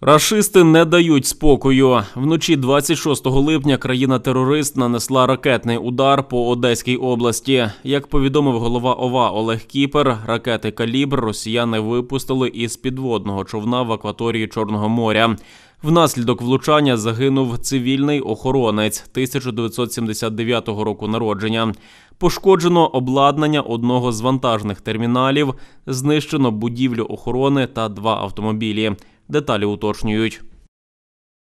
Рашисти не дають спокою. Вночі 26 липня країна-терорист нанесла ракетний удар по Одеській області. Як повідомив голова ОВА Олег Кіпер, ракети калібр росіяни випустили із підводного човна в акваторії Чорного моря. Внаслідок влучання загинув цивільний охоронець 1979 року народження. Пошкоджено обладнання одного з вантажних терміналів, знищено будівлю охорони та два автомобілі. Деталі уточнюють.